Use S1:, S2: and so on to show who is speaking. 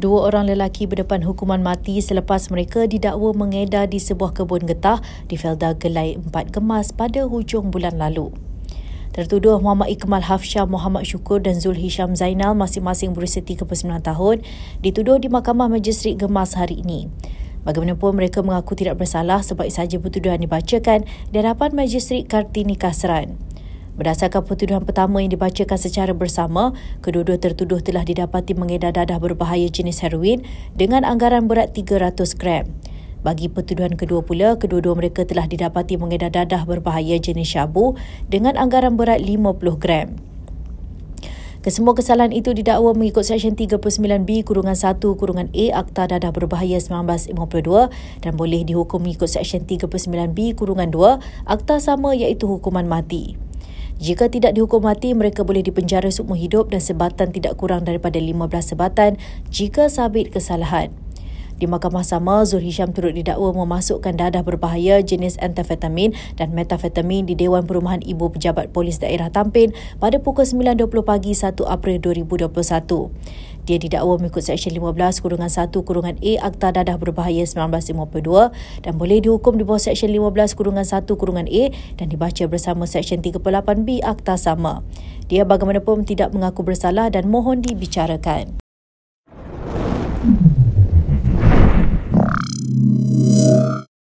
S1: dua orang lelaki berdepan hukuman mati selepas mereka didakwa mengedar di sebuah kebun getah di Felda Gelai Empat Kemas pada hujung bulan lalu. Tertuduh Muhammad Iqmal Hafsyah Muhammad Syukur dan Zul Hisham Zainal masing-masing berusia 39 tahun dituduh di Mahkamah Majistri Gemas hari ini. Bagaimanapun mereka mengaku tidak bersalah sebab sahaja pertuduhan dibacakan di hadapan Majistri Kartini Kasran. Berdasarkan pertuduhan pertama yang dibacakan secara bersama, kedua-dua tertuduh telah didapati mengedar dadah berbahaya jenis heroin dengan anggaran berat 300 gram. Bagi pertuduhan kedua pula, kedua-dua mereka telah didapati mengedar dadah berbahaya jenis syabu dengan anggaran berat 50 gram. Kesemua kesalahan itu didakwa mengikut Seksyen 39B Kurungan 1 Kurungan A Akta Dadah Berbahaya 1952 dan boleh dihukum mengikut Seksyen 39B Kurungan 2 Akta sama iaitu hukuman mati. Jika tidak dihukum mati, mereka boleh dipenjara seumur hidup dan sebatan tidak kurang daripada 15 sebatan jika sabit kesalahan. Di mahkamah sama, Zul Hisham turut didakwa memasukkan dadah berbahaya jenis antafetamin dan metafetamin di Dewan Perumahan Ibu Pejabat Polis Daerah Tampin pada pukul 9.20 pagi 1 April 2021. Dia didakwa mengikut Seksyen 15 Kurungan 1 Kurungan A Akta Dadah Berbahaya 1952 dan boleh dihukum di bawah Seksyen 15 Kurungan 1 Kurungan A dan dibaca bersama Seksyen 38B Akta Sama. Dia bagaimanapun tidak mengaku bersalah dan mohon dibicarakan. Mm-hmm.